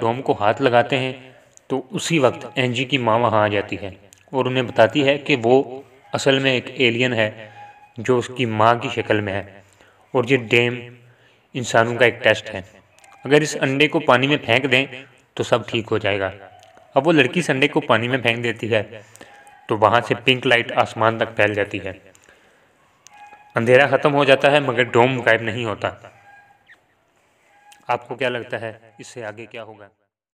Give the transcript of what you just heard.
डोम तो को हाथ लगाते हैं तो उसी वक्त एनजी की माँ वहाँ आ जाती है और उन्हें बताती है कि वो असल में एक एलियन है जो उसकी माँ की शक्ल में है और ये डैम इंसानों का एक टेस्ट है अगर इस अंडे को पानी में फेंक दें तो सब ठीक हो जाएगा अब वो लड़की इस अंडे को पानी में फेंक देती है तो वहाँ से पिंक लाइट आसमान तक फैल जाती है अंधेरा ख़त्म हो जाता है मगर डोम गायब नहीं होता आपको क्या लगता है इससे आगे क्या होगा